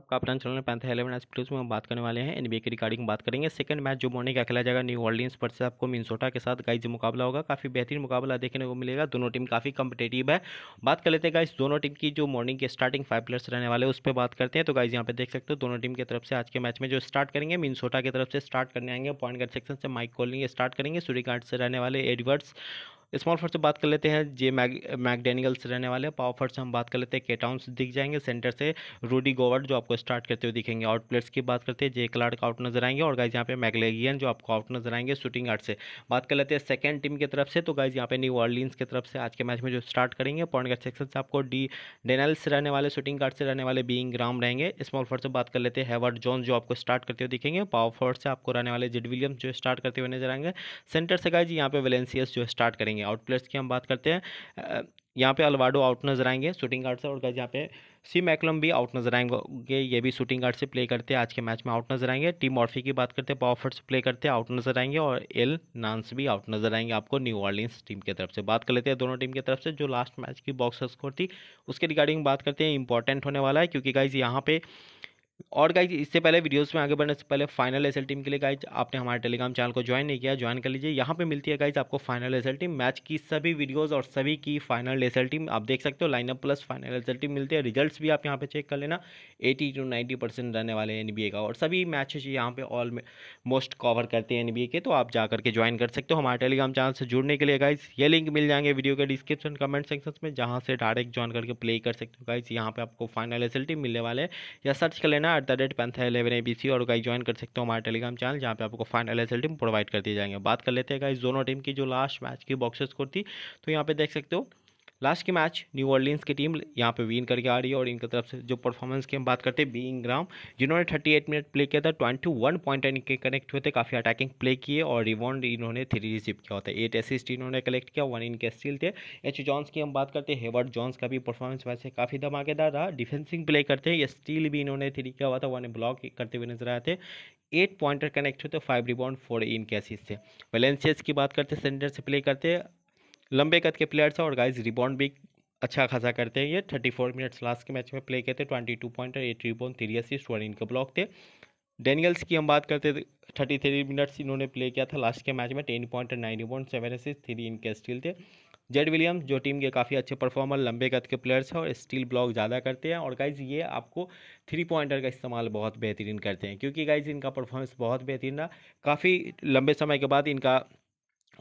आपका अपना channel पैंथ eleven S में हम बात करने वाले हैं एनबीए की रिगार्डिंग बात करेंगे सेकंड मैच जो मॉर्निंग का खेला जाएगा न्यू ऑर्लियंस से आपको मिनसोटा के साथ गाइज मुकाबला होगा काफ़ी बेहतरीन मुकाबला देखने को मिलेगा दोनों टीम काफ़ी कम्पिटेटिव है बात कर लेते हैं गाइज दोनों टीम की जो मॉर्निंग के स्टार्टिंग फाइव प्लेयर्स रहने वाले उस पर बात करते हैं तो गाइज यहाँ पे देख सकते हो दोनों टीम की तरफ से आज के मैच में जो स्टार्ट करेंगे मिनसोटा की तरफ से स्टार्ट करने आएंगे पॉइंट गार्ड सेक्शन से माइक कोलिंग स्टार्ट करेंगे सूर्यकांत से रहने वाले एडवर्ड्स स्मॉल फोर्ट से बात कर लेते हैं जे मैग मैगडेनिकल से रहने वाले हैं पावर फोर्ट से हम बात कर लेते हैं केटाउंस दिख जाएंगे सेंटर से रूडी गोवर्ड जो आपको स्टार्ट करते हुए दिखेंगे आउट प्लेयर्स की बात करते हैं जे का आउट नजर आएंगे और गाइज यहाँ पे मैगलेगियन जो आपको आउट नजर आएंगे शूटिंग आर्ट से बात कर लेते हैं सेकेंड टीम की तरफ से तो गाइज यहाँ पे न्यू ऑर्लिन्स की तरफ से आज के मैच में जो स्टार्ट करेंगे पॉइंट गार्ड सेक्शन से आपको डी डेनल से रहने वाले शूटिंग गार्ड से रहने वाले बींग ग्राम रहेंगे स्मॉल फोर्ट से बात कर लेते हैं हेवर्ड जोन जो आपको स्टार्ट करते हुए दिखेंगे पावर फोर्ट से आपको रहने वाले जिड विलियम्स जो स्टार्ट करते हुए नजर आएंगे सेंटर से गाइज यहाँ पे वेलेंसियस जो स्टार्ट करेंगे आएंगे आउट प्लेयर्स की हम बात करते हैं यहाँ पे अलवाडो आउट नजर आएंगे शूटिंग गार्ड से और यहाँ पे सी मैकलम भी आउट नजर आएंगे ये भी शूटिंग गार्ड से प्ले करते हैं आज के मैच में आउट नजर आएंगे टीम ऑर्फी की बात करते हैं पावरफर्ट से प्ले करते हैं आउट नजर आएंगे और एल नांस भी आउट नजर आएंगे आपको न्यू ऑर्लियंस टीम की तरफ से बात कर लेते हैं दोनों टीम की तरफ से जो लास्ट मैच की बॉक्स स्कोर थी उसके रिगार्डिंग बात करते हैं इंपॉर्टेंट होने वाला है क्योंकि गाइज यहाँ पे और गाइज इससे पहले वीडियोस में आगे बढ़ने से पहले फाइनल एस टीम के लिए गाइज आपने हमारे टेलीग्राम चैनल को ज्वाइन नहीं किया ज्वाइन कर लीजिए यहाँ पे मिलती है गाइज आपको फाइनल एस टीम मैच की सभी वीडियोस और सभी की फाइनल एस टीम आप देख सकते हो lineup plus final S team मिलती है रिजल्ट्स भी आप यहाँ पे चेक कर लेना एटी टू नाइन्टी परसेंट रहने वाले हैं एन का और सभी मैचेज यहाँ पे ऑल मोस्ट कवर करते हैं एन के तो आप जा करके ज्वाइन कर सकते हो हमारे टेलीग्राम चैनल से जुड़ने के लिए गाइज ये लिंक मिल जाएंगे वीडियो के डिस्क्रिप्शन कमेंट सेक्शन में जहाँ से डायरेक्ट ज्वाइन करके प्ले कर सकते हो गाइज यहाँ पे आपको फाइनल एस टीम मिलने वाले या सर्च कर लेना करना है एट द रेट पैंथा एलेवन ए और गाइज ज्वाइन कर सकते हो हमारे टेलीग्राम चैनल जहाँ पे आपको फाइनल एस टीम प्रोवाइड कर दिए जाएंगे बात कर लेते हैं गाइज दोनों टीम की जो लास्ट मैच की बॉक्सेस स्कोर थी तो यहाँ पे देख सकते हो लास्ट के मैच न्यू ऑर्लियंस की टीम यहाँ पे विन करके आ रही है और इनकी तरफ से जो परफॉर्मेंस की हम बात करते हैं बीइंग ग्राम जिन्होंने 38 मिनट प्ले किया था 21 पॉइंट इनके कनेक्ट हुए थे काफ़ी अटैकिंग प्ले किए और रिबाउंड इन्होंने थ्री रिसीव किया होता है एट असिस्ट इन्होंने कलेक्ट किया वन इनके स्टील थे एच जॉन्स की हम बात करते हैं हेवर्ड जॉन्स का भी परफॉर्मेंस वैसे काफ़ी धमाकेदार रहा डिफेंसिंग प्ले करते हैं स्टील भी इन्होंने थ्री किया हुआ था वन ब्लॉक करते हुए नजर आए थे एट पॉइंटर कनेक्ट हुए थे फाइव रिबाउंड फोर इन कैसिस थे वैलेंसियस की बात करते सेंटर से प्ले करते लंबे कद के प्लेयर्स हैं और गाइज रिबॉन्ड भी अच्छा खासा करते हैं ये थर्टी फोर मिनट्स लास्ट के मैच में प्ले किए थे twenty two point eight rebound three assist one इनके ब्लॉक थे डेनियल्स की हम बात करते थे थर्टी थ्री मिनट्स इन्होंने प्ले किया था लास्ट के मैच में ten point nine rebound seven assist three इनके स्टील थे जेड विलियम जो टीम के काफ़ी अच्छे परफॉर्मर लंबे कद के प्लेयर्स हैं और स्टील ब्लॉक ज़्यादा करते हैं और गाइज ये आपको थ्री पॉइंटर का इस्तेमाल बहुत बेहतरीन करते हैं क्योंकि गाइज इनका परफॉर्मेंस बहुत बेहतरीन रहा काफ़ी लंबे समय के बाद इनका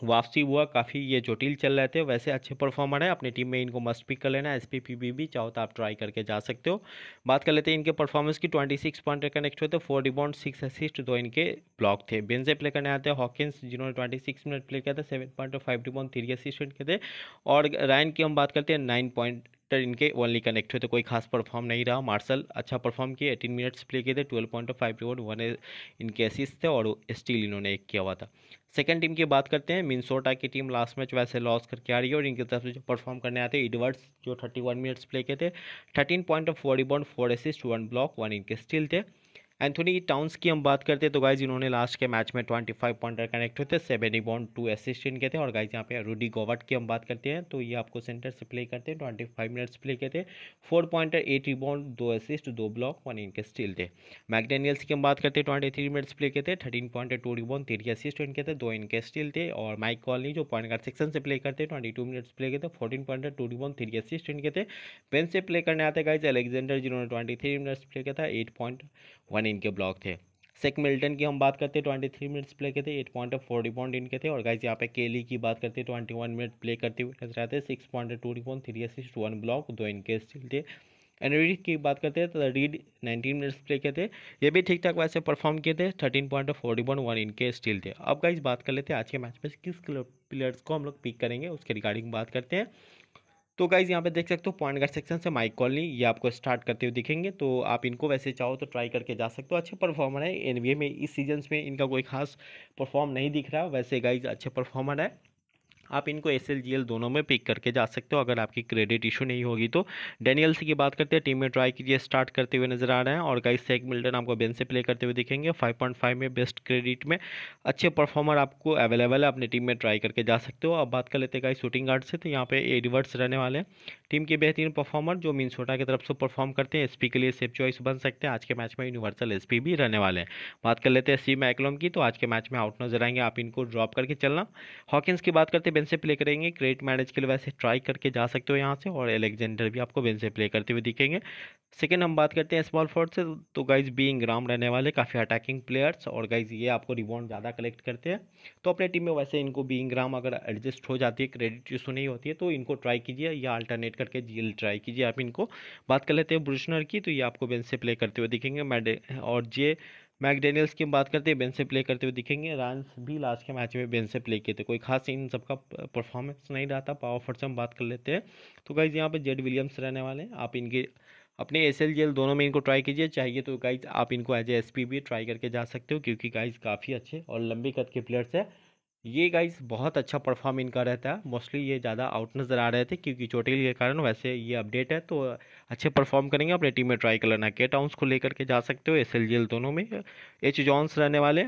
वापसी हुआ काफ़ी ये जटिल चल रहे थे वैसे अच्छे परफॉर्मर है अपनी टीम में इनको मस्ट पिक कर लेना एस पी पी बी भी चाहो तो आप ट्राई करके जा सकते हो बात कर लेते हैं इनके परफॉर्मेंस की ट्वेंटी सिक्स पॉइंट कनेक्ट हुए थे फोर रिबाउंड सिक्स असिस्ट दो इनके ब्लॉक थे बेन प्ले करने आते हैं हॉकिस जिन्होंने ट्वेंटी सिक्स मिनट प्ले किया था seven point five rebound three assistant के थे और रैन की हम बात करते हैं नाइन पॉइंट कैरेक्टर इनके ओनली कनेक्ट हुए तो कोई खास परफॉर्म नहीं रहा मार्शल अच्छा परफॉर्म किया एटीन मिनट्स प्ले किए थे twelve point five reward one इनके असिस्ट थे और स्टील इन्होंने एक किया हुआ था सेकेंड टीम की बात करते हैं मिनसोटा की टीम लास्ट मैच वैसे लॉस करके आ रही है और इनकी तरफ से जो परफॉर्म करने आते हैं एडवर्ड्स जो थर्टी वन मिनट्स प्ले किए थे thirteen point of four rebound four assist one block one इनके स्टील थे एंथोनी टाउंस की हम बात करते हैं तो गाइज इन्होंने लास्ट के मैच में ट्वेंटी फाइव पॉइंटर कनेक्ट होते सेवन बॉन्ड टू असिस्टेंट के थे और गाइज यहाँ पे रूडी गोवर्ट की हम बात करते हैं तो ये आपको सेंटर से प्ले करते हैं ट्वेंटी फाइव मिनट्स प्ले के थे फोर पॉइंटर एट रिबॉन्ड दो असिस्ट दो ब्लॉक वन इनके स्टील थे मैकडेनियल्स की हम बात करते हैं ट्वेंटी थ्री मिनट्स प्ले के थे thirteen pointer two rebound three assist इनके थे दो इनके स्टील थे और माइक कॉलनी जो पॉइंट गार्ड सेक्शन से प्ले करते हैं ट्वेंटी टू मिनट्स प्ले के थे fourteen pointer two rebound three assist इनके थे पेन से प्ले करने आते गाइज अलेक्जेंडर जिन्होंने ट्वेंटी थ्री मिनट्स प्ले किया था एट पॉइंट वन इनके ब्लॉक थे सेक मिल्टन की हम बात करते हैं ट्वेंटी थ्री मिनट्स प्ले करते eight point of forty point इनके थे और गाइज यहाँ पे केली की बात करते हैं ट्वेंटी वन मिनट प्ले करते हुए नजर आते six point two rebound three assist one block दो इनके स्टील थे एंड रीड की बात करते हैं तो रीड नाइनटीन मिनट्स प्ले किए थे ये भी ठीक ठाक वैसे परफॉर्म किए थे thirteen point of forty point one इनके स्टील थे अब गाइज बात कर लेते हैं आज के मैच में किस प्लेयर्स को हम लोग पिक करेंगे उसके रिगार्डिंग बात करते हैं तो गाइज़ यहाँ पे देख सकते हो पॉइंट गार्ड सेक्शन से माइक कॉलनी ये आपको स्टार्ट करते हुए दिखेंगे तो आप इनको वैसे चाहो तो ट्राई करके जा सकते हो अच्छे परफॉर्मर है एन में इस सीजन में इनका कोई खास परफॉर्म नहीं दिख रहा वैसे गाइज अच्छे परफॉर्मर है आप इनको एस दोनों में पिक करके जा सकते हो अगर आपकी क्रेडिट इशू नहीं होगी तो डेनियल की बात करते हैं टीम में ट्राई कीजिए स्टार्ट करते हुए नजर आ रहे हैं और गाइस सेक मिल्टन आपको बेन से प्ले करते हुए दिखेंगे 5.5 में बेस्ट क्रेडिट में अच्छे परफॉर्मर आपको अवेलेबल है अपने टीम में ट्राई करके जा सकते हो अब बात कर लेते हैं गाइस शूटिंग गार्ड से तो यहाँ पे ए रहने वाले हैं टीम के बेहतरीन परफॉर्मर जो मीन की तरफ से परफॉर्म करते हैं एस के लिए सेफ चॉइस बन सकते हैं आज के मैच में यूनिवर्सल एस भी रहने वाले हैं बात कर लेते हैं सी मैकलोम की तो आज के मैच में आउट नजर आएंगे आप इनको ड्रॉप करके चलना हॉकिस की बात करते हैं बेन से प्ले करेंगे ग्रेट मैरिज के लिए वैसे ट्राई करके जा सकते हो यहाँ से और एलेक्जेंडर भी आपको बेन से प्ले करते हुए दिखेंगे सेकेंड हम बात करते हैं स्मॉल फोर्ड से तो गाइज बी इंग्राम रहने वाले काफ़ी अटैकिंग प्लेयर्स और गाइज ये आपको रिबॉन्ड ज़्यादा कलेक्ट करते हैं तो अपने टीम में वैसे इनको बी इंग्राम अगर एडजस्ट हो जाती है क्रेडिट इशू नहीं होती है तो इनको ट्राई कीजिए या अल्टरनेट करके जी ट्राई कीजिए आप इनको बात कर लेते हैं ब्रुशनर की तो ये आपको बेंच से प्ले करते हुए दिखेंगे मैडे और जे मैकडेनियल्स की हम बात करते हैं बेंच से प्ले करते हुए दिखेंगे रानस भी लास्ट के मैच में बेंच से प्ले किए थे कोई खास इन सबका परफॉर्मेंस नहीं रहा था पावर फट से हम बात कर लेते हैं तो गाइज यहाँ पर जेड विलियम्स रहने वाले हैं आप इनके अपने एस एल दोनों में इनको ट्राई कीजिए चाहिए तो गाइज आप इनको एज ए एस भी ट्राई करके जा सकते हो क्योंकि गाइज काफ़ी अच्छे और लंबी कद के प्लेयर्स हैं ये गाइस बहुत अच्छा परफॉर्म इनका रहता है मोस्टली ये ज़्यादा आउट नज़र आ रहे थे क्योंकि चोटिल के कारण वैसे ये अपडेट है तो अच्छे परफॉर्म करेंगे अपने टीम में ट्राई कर लेना के टाउंस को लेकर के जा सकते हो एस एल दोनों में एच जॉन्स रहने वाले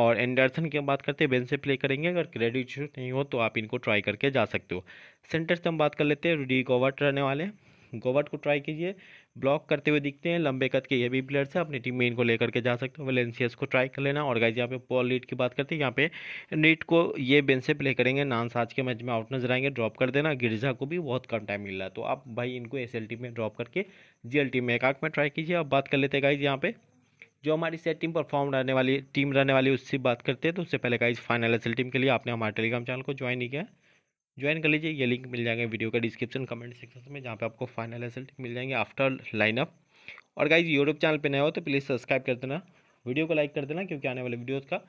और एंडरसन की बात करते हैं बेन से प्ले करेंगे अगर क्रेडिट नहीं हो तो आप इनको ट्राई करके जा सकते हो सेंटर से हम बात कर लेते हैं रूडी कोवर्ट रहने वाले गोवर्ट को ट्राई कीजिए ब्लॉक करते हुए दिखते हैं लंबे कद के ये भी प्लेयर्स हैं अपनी टीम में इनको लेकर के जा सकते हो वेलेंसियस को ट्राई कर लेना और गाइज यहाँ पे पॉल रीड की बात करते हैं यहाँ पे नीट को ये बेंच से प्ले करेंगे नानस आज के मैच में आउट नजर आएंगे ड्रॉप कर देना गिरजा को भी बहुत कम टाइम मिल रहा है तो आप भाई इनको एस में ड्रॉप करके जी में एक आंख में ट्राई कीजिए आप बात कर लेते हैं गाइज यहाँ पे जो हमारी सेट टीम परफॉर्म रहने वाली टीम रहने वाली उससे बात करते हैं तो उससे पहले गाइज फाइनल एस टीम के लिए आपने हमारे टेलीग्राम चैनल को ज्वाइन नहीं किया ज्वाइन कर लीजिए ये लिंक मिल जाएगा वीडियो का डिस्क्रिप्शन कमेंट सेक्शन में जहाँ पे आपको फाइनल रिजल्ट मिल जाएंगे आफ्टर लाइनअप और गाइज यूट्यूब चैनल पे नए हो तो प्लीज़ सब्सक्राइब कर देना वीडियो को लाइक कर देना क्योंकि आने वाले वीडियोज़ का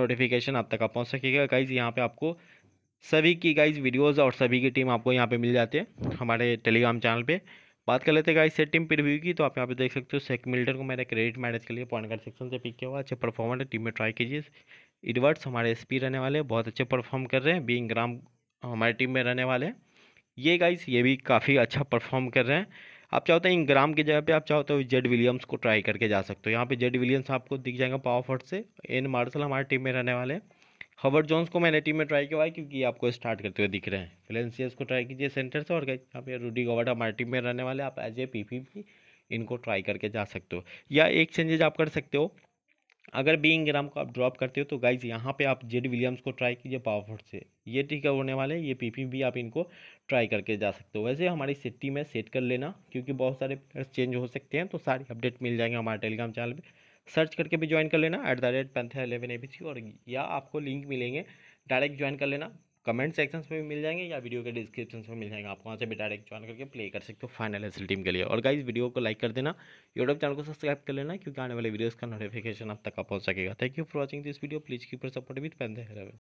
नोटिफिकेशन आप तक आप पहुँच सकेगा गाइज यहाँ पर आपको सभी की गाइज वीडियोज़ और सभी की टीम आपको यहाँ पर मिल जाती है हमारे टेलीग्राम चैनल पर बात कर लेते हैं गाइज से टीम प्रिव्यू की तो आप यहाँ पे देख सकते हो सेक मिल्टन को मैंने क्रेडिट मैनेज के लिए पॉइंट गार्ड सेक्शन से पिक किया हुआ अच्छे परफॉर्मेंस टीम में ट्राई कीजिए इडवर्ट्स हमारे एसपी रहने वाले बहुत अच्छे परफॉर्म कर रहे हैं बीइंग ग्राम हमारी टीम में रहने वाले हैं ये गाइस ये भी काफ़ी अच्छा परफॉर्म कर रहे हैं आप चाहते हैं इंग्राम की जगह पे आप चाहते हो जेड विलियम्स को ट्राई करके जा सकते हो यहाँ पे जेड विलियम्स आपको दिख जाएगा पावर से एन मार्शल हमारी टीम में रहने वाले हैं हवर जोन्स को मैंने टीम में ट्राई किया है क्योंकि आपको स्टार्ट करते हुए दिख रहे हैं फिलेंसियस को ट्राई कीजिए सेंटर से और यहाँ पे रूडी गोवर्ट हमारी टीम में रहने वाले आप एज ए पी भी इनको ट्राई करके जा सकते हो या एक चेंजेज आप कर सकते हो अगर बीइंग ग्राम को आप ड्रॉप करते हो तो गाइज यहाँ पे आप जेड विलियम्स को ट्राई कीजिए पावरफुट से ये टीका होने वाले हैं ये पीपी भी आप इनको ट्राई करके जा सकते हो वैसे हमारी सिटी में सेट कर लेना क्योंकि बहुत सारे प्लेयर्स चेंज हो सकते हैं तो सारी अपडेट मिल जाएंगे हमारे टेलीग्राम चैनल पर सर्च करके भी ज्वाइन कर लेना at the rate eleven A और या आपको लिंक मिलेंगे डायरेक्ट ज्वाइन कर लेना कमेंट सेक्शन में भी मिल जाएंगे या वीडियो के डिस्क्रिप्शन में मिल जाएंगे आप वहाँ से भी डायरेक्ट ज्वाइन करके प्ले कर सकते हो फाइनल एस टीम के लिए और गाइज वीडियो को लाइक कर देना यूट्यूब चैनल को सब्सक्राइब कर लेना क्योंकि आने वाले वीडियोज़ का नोटिफिकेशन आप तक पहुँच सकेगा thank you for watching this video please keeper support with pen